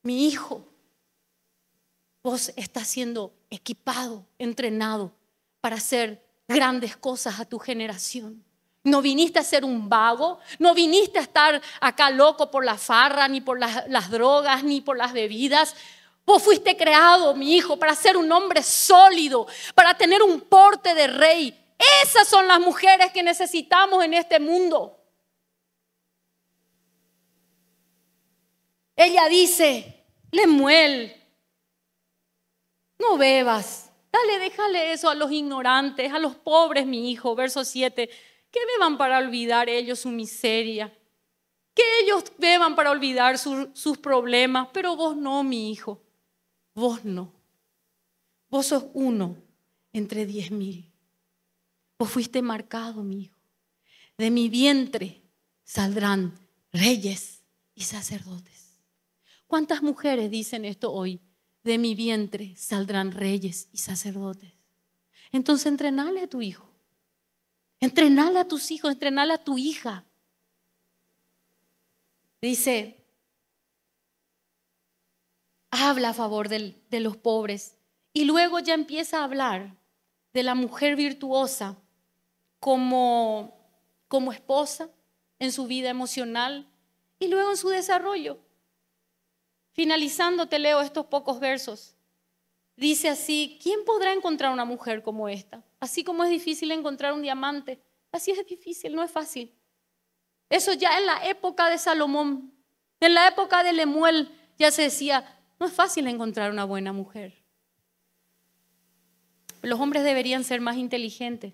Mi hijo, vos estás siendo equipado, entrenado para hacer grandes cosas a tu generación. No viniste a ser un vago, no viniste a estar acá loco por la farra, ni por las, drogas, ni por las bebidas. Vos fuiste creado, mi hijo, para ser un hombre sólido, para tener un porte de rey. Esas son las mujeres que necesitamos en este mundo. Ella dice, Lemuel, no bebas. Dale, déjale eso a los ignorantes, a los pobres, mi hijo. Verso 7. ¿Qué beban para olvidar ellos su miseria? ¿Qué ellos beban para olvidar sus problemas? Pero vos no, mi hijo. Vos no. Vos sos uno entre diez mil. Vos fuiste marcado, mi hijo. De mi vientre saldrán reyes y sacerdotes. ¿Cuántas mujeres dicen esto hoy? De mi vientre saldrán reyes y sacerdotes. Entonces entrenale a tu hijo. Entrenala a tus hijos, entrenala a tu hija. Dice, habla a favor de los pobres. Y luego ya empieza a hablar de la mujer virtuosa como, como esposa en su vida emocional y luego en su desarrollo. Finalizando, te leo estos pocos versos. Dice así, ¿quién podrá encontrar una mujer como esta? Así como es difícil encontrar un diamante, así es difícil, no es fácil. Eso ya en la época de Salomón, en la época de Lemuel, ya se decía, no es fácil encontrar una buena mujer. Los hombres deberían ser más inteligentes,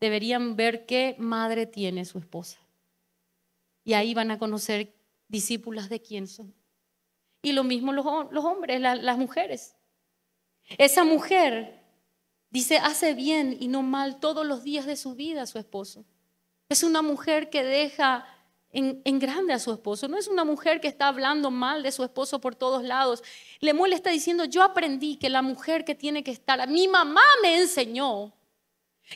deberían ver qué madre tiene su esposa. Y ahí van a conocer discípulas de quién son. Y lo mismo los, hombres, las mujeres. Esa mujer Dice, hace bien y no mal todos los días de su vida a su esposo. Es una mujer que deja en, grande a su esposo. No es una mujer que está hablando mal de su esposo por todos lados. Lemuel está diciendo, yo aprendí que la mujer que tiene que estar, mi mamá me enseñó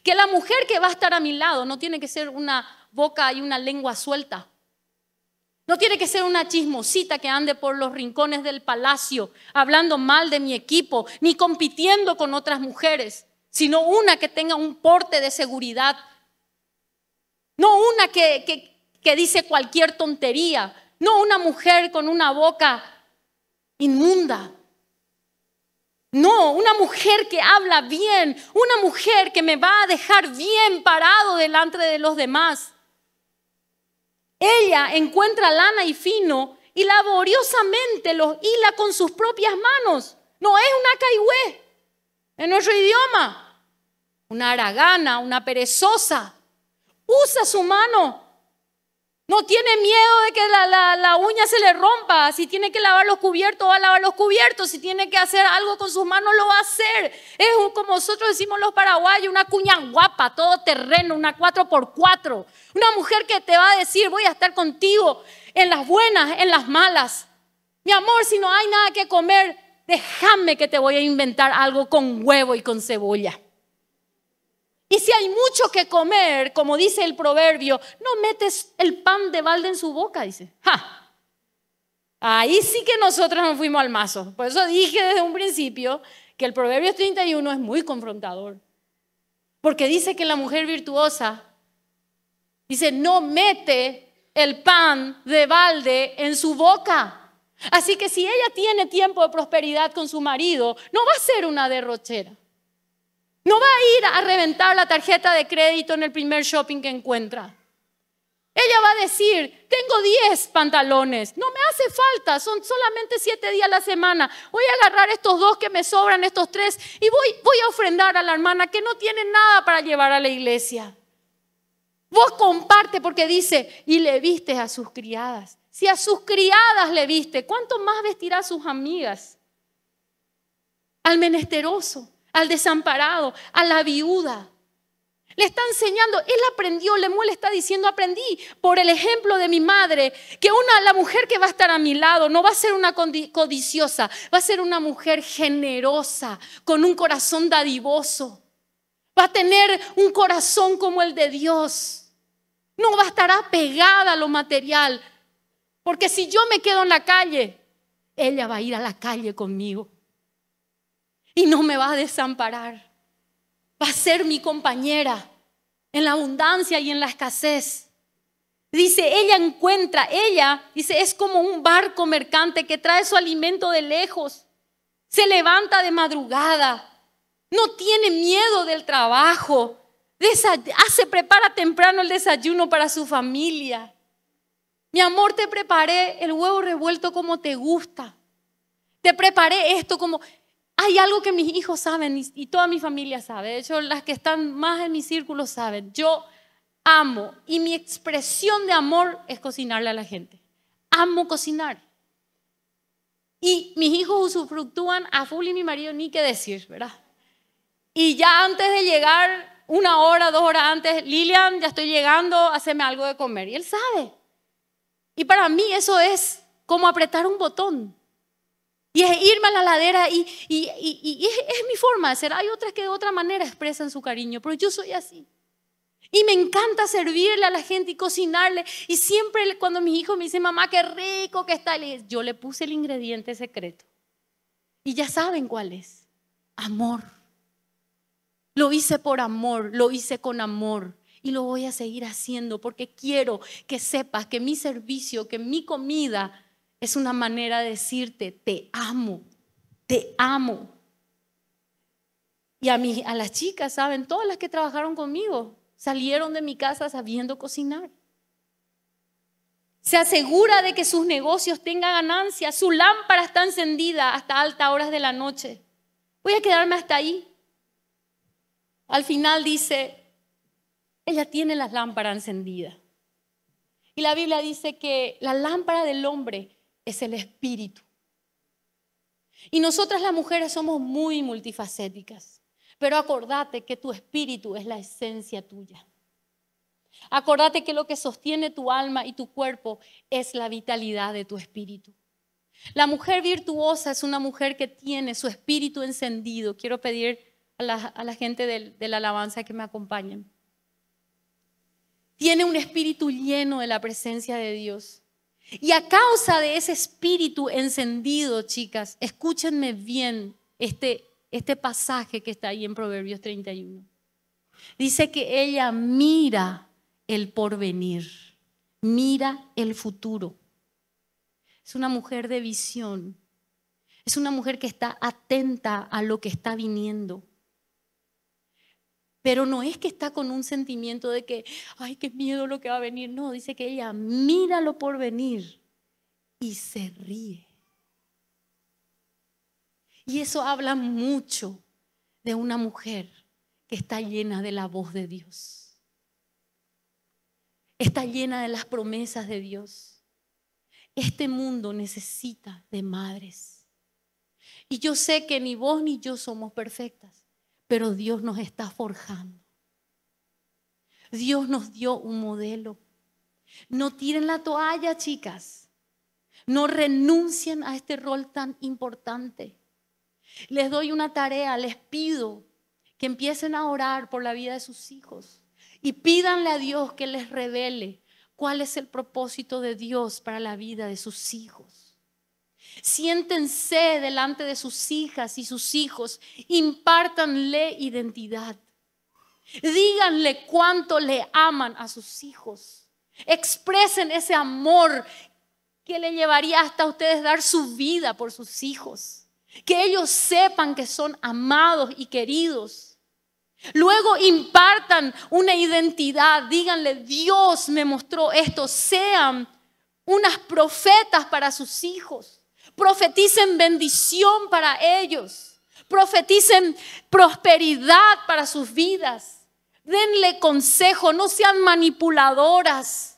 que la mujer que va a estar a mi lado no tiene que ser una boca y una lengua suelta. No tiene que ser una chismosita que ande por los rincones del palacio hablando mal de mi equipo, ni compitiendo con otras mujeres, sino una que tenga un porte de seguridad. No una que, que, dice cualquier tontería, no una mujer con una boca inmunda. No, una mujer que habla bien, una mujer que me va a dejar bien parado delante de los demás. Ella encuentra lana y fino y laboriosamente los hila con sus propias manos. No es una caigüe en nuestro idioma. Una aragana, una perezosa. Usa su mano no tiene miedo de que la, uña se le rompa. Si tiene que lavar los cubiertos, va a lavar los cubiertos. Si tiene que hacer algo con sus manos, lo va a hacer. Es un, como nosotros decimos los paraguayos, una cuña guapa, todo terreno, una 4x4. Una mujer que te va a decir, voy a estar contigo en las buenas, en las malas. Mi amor, si no hay nada que comer, déjame que te voy a inventar algo con huevo y con cebolla. Y si hay mucho que comer, como dice el proverbio, no metes el pan de balde en su boca, dice. ¡Ja! Ahí sí que nosotros nos fuimos al mazo. Por eso dije desde un principio que el proverbio 31 es muy confrontador. Porque dice que la mujer virtuosa dice, no mete el pan de balde en su boca. Así que si ella tiene tiempo de prosperidad con su marido, no va a ser una derrochera. No va a ir a reventar la tarjeta de crédito en el primer shopping que encuentra. Ella va a decir, tengo 10 pantalones, no me hace falta, son solamente 7 días a la semana. Voy a agarrar estos dos que me sobran, estos tres, y voy, voy a ofrendar a la hermana que no tiene nada para llevar a la iglesia. Vos comparte porque dice, y le viste a sus criadas. Si a sus criadas le viste, ¿cuánto más vestirá a sus amigas? Al menesteroso al desamparado, a la viuda. Le está enseñando, él aprendió, Lemuel está diciendo, aprendí por el ejemplo de mi madre, que una, la mujer que va a estar a mi lado no va a ser una codiciosa, va a ser una mujer generosa, con un corazón dadivoso, va a tener un corazón como el de Dios, no va a estar apegada a lo material, porque si yo me quedo en la calle, ella va a ir a la calle conmigo y no me va a desamparar. Va a ser mi compañera en la abundancia y en la escasez. Dice, ella encuentra, ella, dice, es como un barco mercante que trae su alimento de lejos, se levanta de madrugada, no tiene miedo del trabajo, hace, prepara temprano el desayuno para su familia. Mi amor, te preparé el huevo revuelto como te gusta. Te preparé esto como, hay algo que mis hijos saben y, toda mi familia sabe. De hecho, las que están más en mi círculo saben. Yo amo y mi expresión de amor es cocinarle a la gente. Amo cocinar. Y mis hijos usufructúan a full y mi marido ni qué decir, ¿verdad? Y ya antes de llegar, una hora, dos horas antes, Lilian, ya estoy llegando, haceme algo de comer. Y él sabe. Y para mí eso es como apretar un botón. Y es irme a la ladera y, y, y, es, mi forma de hacer. Hay otras que de otra manera expresan su cariño, pero yo soy así. Y me encanta servirle a la gente y cocinarle. Y siempre cuando mis hijos me dicen, mamá, qué rico que está, yo le puse el ingrediente secreto. Y ya saben cuál es. Amor. Lo hice por amor, lo hice con amor y lo voy a seguir haciendo porque quiero que sepas que mi servicio, que mi comida es una manera de decirte, te amo, te amo. Y a, mí, a las chicas, ¿saben? Todas las que trabajaron conmigo salieron de mi casa sabiendo cocinar. Se asegura de que sus negocios tengan ganancia, su lámpara está encendida hasta altas horas de la noche. Voy a quedarme hasta ahí. Al final dice, ella tiene la lámpara encendida. Y la Biblia dice que la lámpara del hombre es el espíritu. Y nosotras las mujeres somos muy multifacéticas, pero acordate que tu espíritu es la esencia tuya. Acordate que lo que sostiene tu alma y tu cuerpo es la vitalidad de tu espíritu. La mujer virtuosa es una mujer que tiene su espíritu encendido. Quiero pedir a la, gente de la alabanza que me acompañen. Tiene un espíritu lleno de la presencia de Dios. Y a causa de ese espíritu encendido, chicas, escúchenme bien este, este pasaje que está ahí en Proverbios 31. Dice que ella mira el porvenir, mira el futuro. Es una mujer de visión. Es una mujer que está atenta a lo que está viniendo. Pero no es que está con un sentimiento de que, ay, qué miedo lo que va a venir. No, dice que ella mira lo por venir y se ríe. Y eso habla mucho de una mujer que está llena de la voz de Dios. Está llena de las promesas de Dios. Este mundo necesita de madres. Y yo sé que ni vos ni yo somos perfectas pero Dios nos está forjando. Dios nos dio un modelo. No tiren la toalla, chicas. No renuncien a este rol tan importante. Les doy una tarea, les pido que empiecen a orar por la vida de sus hijos y pídanle a Dios que les revele cuál es el propósito de Dios para la vida de sus hijos. Siéntense delante de sus hijas y sus hijos, impártanle identidad. Díganle cuánto le aman a sus hijos. Expresen ese amor que le llevaría hasta ustedes dar su vida por sus hijos. Que ellos sepan que son amados y queridos. Luego impartan una identidad. Díganle, Dios me mostró esto. Sean unas profetas para sus hijos. Profeticen bendición para ellos. Profeticen prosperidad para sus vidas. Denle consejo, no sean manipuladoras.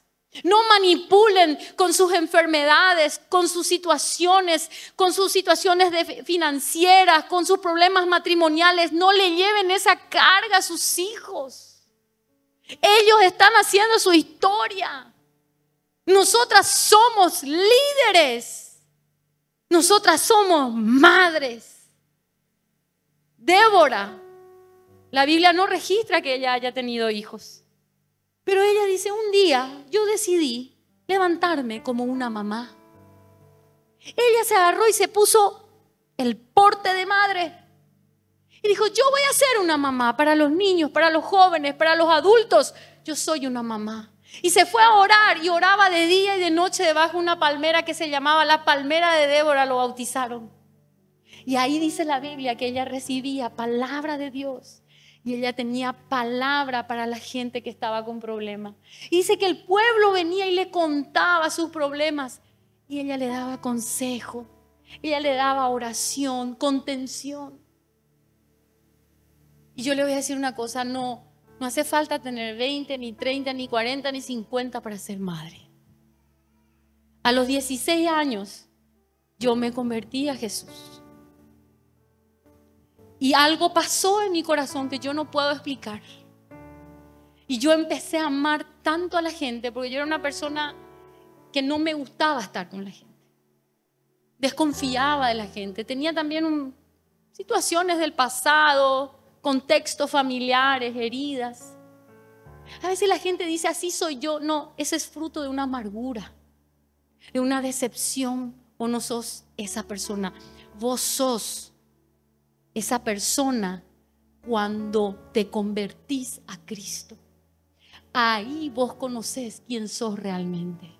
No manipulen con sus enfermedades, con sus situaciones, con sus situaciones financieras, con sus problemas matrimoniales. No le lleven esa carga a sus hijos. Ellos están haciendo su historia. Nosotras somos líderes. Nosotras somos madres. Débora, la Biblia no registra que ella haya tenido hijos, pero ella dice, un día yo decidí levantarme como una mamá. Ella se agarró y se puso el porte de madre. Y dijo, yo voy a ser una mamá para los niños, para los jóvenes, para los adultos. Yo soy una mamá. Y se fue a orar y oraba de día y de noche debajo de una palmera que se llamaba la palmera de Débora, lo bautizaron. Y ahí dice la Biblia que ella recibía palabra de Dios y ella tenía palabra para la gente que estaba con problemas. dice que el pueblo venía y le contaba sus problemas y ella le daba consejo, ella le daba oración, contención. Y yo le voy a decir una cosa, no, no hace falta tener 20, ni 30, ni 40, ni 50 para ser madre. A los 16 años yo me convertí a Jesús. Y algo pasó en mi corazón que yo no puedo explicar. Y yo empecé a amar tanto a la gente porque yo era una persona que no me gustaba estar con la gente. Desconfiaba de la gente. Tenía también situaciones del pasado contextos familiares, heridas. A veces la gente dice, así soy yo. No, ese es fruto de una amargura, de una decepción. O no sos esa persona. Vos sos esa persona cuando te convertís a Cristo. Ahí vos conoces quién sos realmente.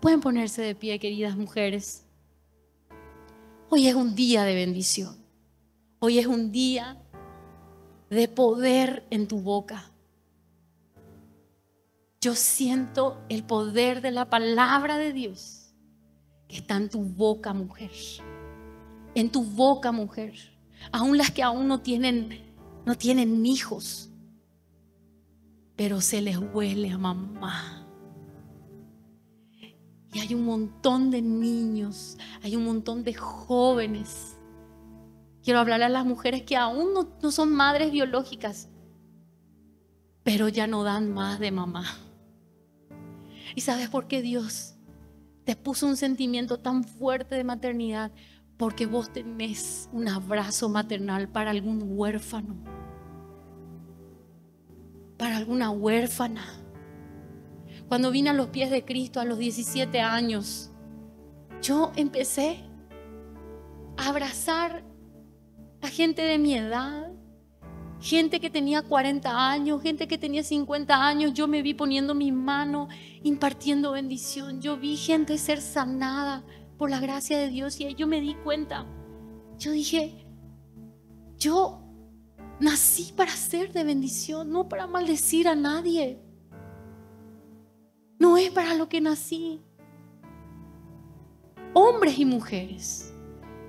Pueden ponerse de pie, queridas mujeres. Hoy es un día de bendición. Hoy es un día de poder en tu boca. Yo siento el poder de la palabra de Dios que está en tu boca, mujer. En tu boca, mujer. Aún las que aún no tienen, no tienen hijos, pero se les huele a mamá. Y hay un montón de niños, hay un montón de jóvenes Quiero hablar a las mujeres que aún no, son madres biológicas, pero ya no dan más de mamá. ¿Y sabes por qué Dios te puso un sentimiento tan fuerte de maternidad? Porque vos tenés un abrazo maternal para algún huérfano, para alguna huérfana. Cuando vine a los pies de Cristo a los 17 años, yo empecé a abrazar la gente de mi edad, gente que tenía 40 años, gente que tenía 50 años, yo me vi poniendo mi mano impartiendo bendición. Yo vi gente ser sanada por la gracia de Dios y yo me di cuenta. Yo dije, yo nací para ser de bendición, no para maldecir a nadie. No es para lo que nací. Hombres y mujeres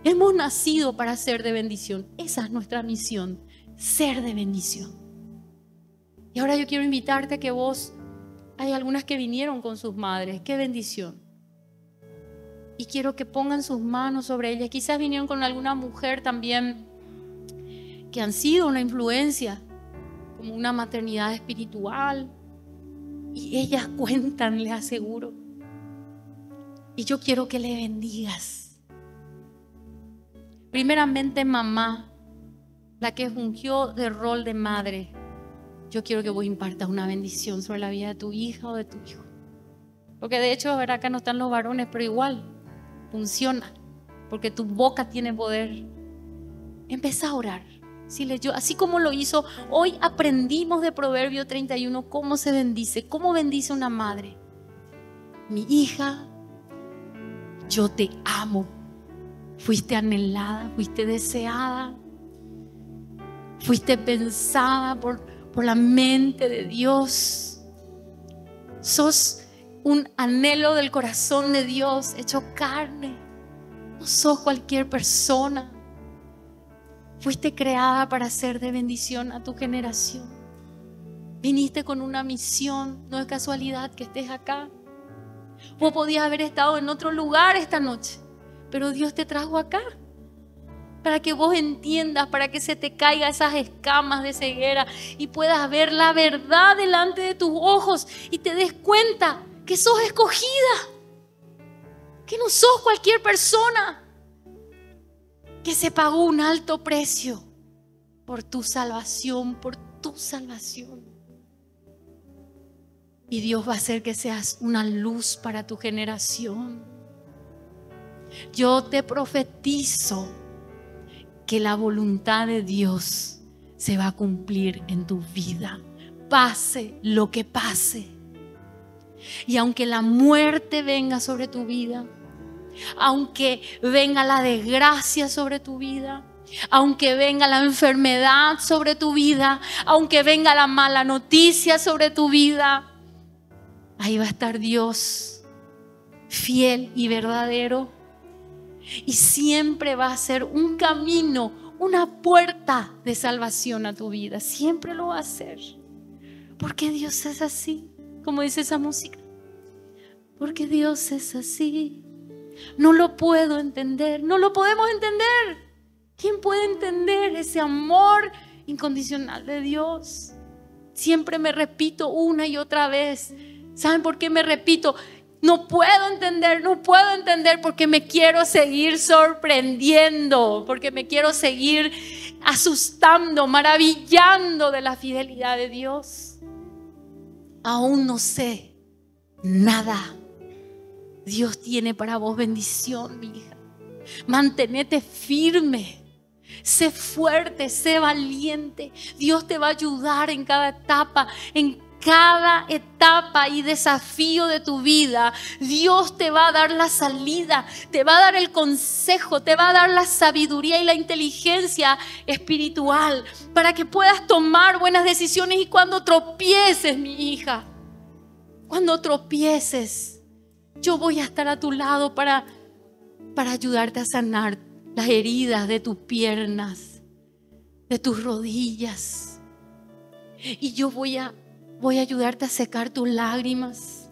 Hemos nacido para ser de bendición. Esa es nuestra misión, ser de bendición. Y ahora yo quiero invitarte a que vos, hay algunas que vinieron con sus madres, qué bendición. Y quiero que pongan sus manos sobre ellas. Quizás vinieron con alguna mujer también que han sido una influencia, como una maternidad espiritual. Y ellas cuentan, les aseguro. Y yo quiero que le bendigas Primeramente mamá, la que fungió de rol de madre. Yo quiero que vos impartas una bendición sobre la vida de tu hija o de tu hijo. Porque de hecho, ahora acá no están los varones, pero igual funciona. Porque tu boca tiene poder. Empieza a orar. Si leyó, así como lo hizo, hoy aprendimos de Proverbio 31 cómo se bendice, cómo bendice una madre. Mi hija, yo te amo Fuiste anhelada, fuiste deseada, fuiste pensada por, por la mente de Dios. Sos un anhelo del corazón de Dios hecho carne. No sos cualquier persona. Fuiste creada para ser de bendición a tu generación. Viniste con una misión. No es casualidad que estés acá. Vos podías haber estado en otro lugar esta noche. Pero Dios te trajo acá para que vos entiendas, para que se te caigan esas escamas de ceguera y puedas ver la verdad delante de tus ojos y te des cuenta que sos escogida, que no sos cualquier persona, que se pagó un alto precio por tu salvación, por tu salvación. Y Dios va a hacer que seas una luz para tu generación. Yo te profetizo que la voluntad de Dios se va a cumplir en tu vida, pase lo que pase. Y aunque la muerte venga sobre tu vida, aunque venga la desgracia sobre tu vida, aunque venga la enfermedad sobre tu vida, aunque venga la mala noticia sobre tu vida, ahí va a estar Dios fiel y verdadero y siempre va a ser un camino, una puerta de salvación a tu vida. Siempre lo va a hacer. Porque Dios es así, como dice esa música. Porque Dios es así. No lo puedo entender, no lo podemos entender. ¿Quién puede entender ese amor incondicional de Dios? Siempre me repito una y otra vez. ¿Saben por qué me repito? No puedo entender, no puedo entender porque me quiero seguir sorprendiendo, porque me quiero seguir asustando, maravillando de la fidelidad de Dios. Aún no sé nada. Dios tiene para vos bendición, mi hija. Mantenete firme. Sé fuerte, sé valiente. Dios te va a ayudar en cada etapa, en cada etapa y desafío de tu vida, Dios te va a dar la salida, te va a dar el consejo, te va a dar la sabiduría y la inteligencia espiritual para que puedas tomar buenas decisiones y cuando tropieces, mi hija, cuando tropieces, yo voy a estar a tu lado para, para ayudarte a sanar las heridas de tus piernas, de tus rodillas. Y yo voy a Voy a ayudarte a secar tus lágrimas.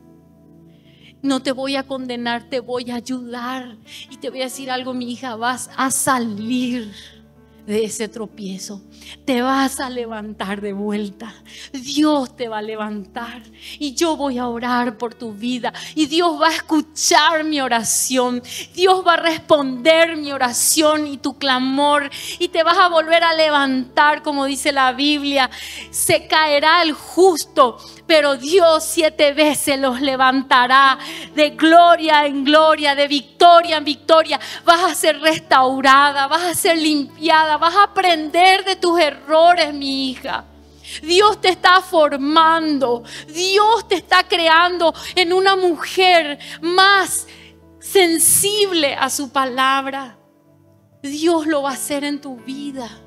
No te voy a condenar, te voy a ayudar. Y te voy a decir algo, mi hija, vas a salir de ese tropiezo. Te vas a levantar de vuelta. Dios te va a levantar. Y yo voy a orar por tu vida. Y Dios va a escuchar mi oración. Dios va a responder mi oración y tu clamor. Y te vas a volver a levantar, como dice la Biblia. Se caerá el justo, pero Dios siete veces los levantará de gloria en gloria, de victoria en victoria. Vas a ser restaurada, vas a ser limpiada vas a aprender de tus errores, mi hija. Dios te está formando, Dios te está creando en una mujer más sensible a su palabra. Dios lo va a hacer en tu vida.